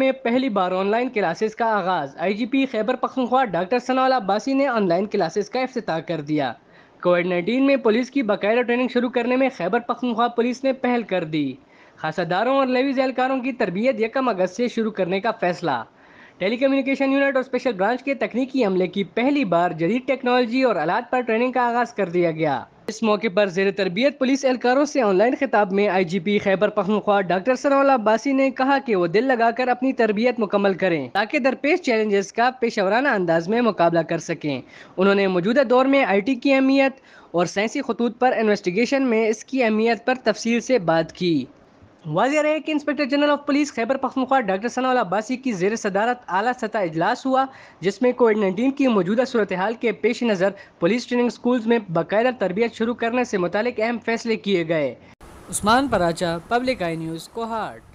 में पहली बार online classes का आगाज आईजीपी खैबर पखनख्वा डॉक्टर सनाला अब्बासी ने ऑनलाइन क्लासेस का अफ्ताह कर दिया कोविड नाइन्टीन में पुलिस की बाकायदा ट्रेनिंग शुरू करने में खैबर पखनख्वा पुलिस ने पहल कर दी खासादारों और लेवीज एहलकारों की तरबियत यकम अगस्त से शुरू करने का फैसला टेली कम्युनिकेशन यूनिट और स्पेशल ब्रांच के तकनीकी अमले की पहली बार जदीद टेक्नोलॉजी और आलात पर ट्रेनिंग का आगाज़ कर दिया गया इस मौके पर जेर तरबियत पुलिस एहलकारों से ऑनलाइन खिताब में I G P Khyber Pakhtunkhwa doctor Sanaullah Abbasi ने कहा कि वो दिल लगाकर अपनी तरबियत मुकम्मल करें ताकि दरपेश चैलेंजेस का पेशावराना अंदाज में मुकाबला कर सकें उन्होंने मौजूदा दौर में आई टी की अहमियत और साइंसी खतूत पर इन्वेस्टिगेशन में इसकी अहमियत पर तफसील से बात की वाजिया रहे कि inspector general of police Khyber Pakhtunkhwa doctor Sanaullah Abbasi की जेर सदारत आला सतह अजलास हुआ जिसमें कोविड नाइन्टीन की मौजूदा सूरत हाल के पेश नज़र पुलिस ट्रेनिंग स्कूल्स में बाकायदा तरबियत शुरू करने से मुतल अहम फैसले किए गए Usman Paracha public eye news Kohat